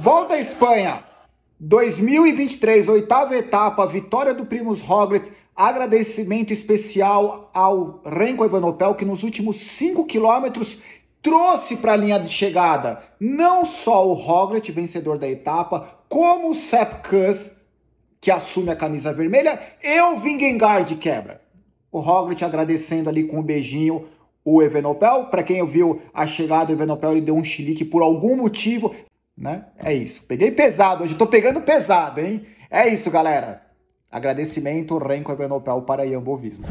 Volta à Espanha. 2023, oitava etapa, vitória do Primus Roglic. Agradecimento especial ao Renko Evanopel, que nos últimos 5 quilômetros trouxe para a linha de chegada não só o Roglic, vencedor da etapa, como o Sepp Kuss, que assume a camisa vermelha, e o de quebra. O Roglic agradecendo ali com um beijinho o Evenopel. Para quem viu a chegada do Evenopel, ele deu um chilique por algum motivo. Né? É isso. Peguei pesado hoje, tô pegando pesado, hein? É isso, galera. Agradecimento, Renko Ebenopel para Iambovismo.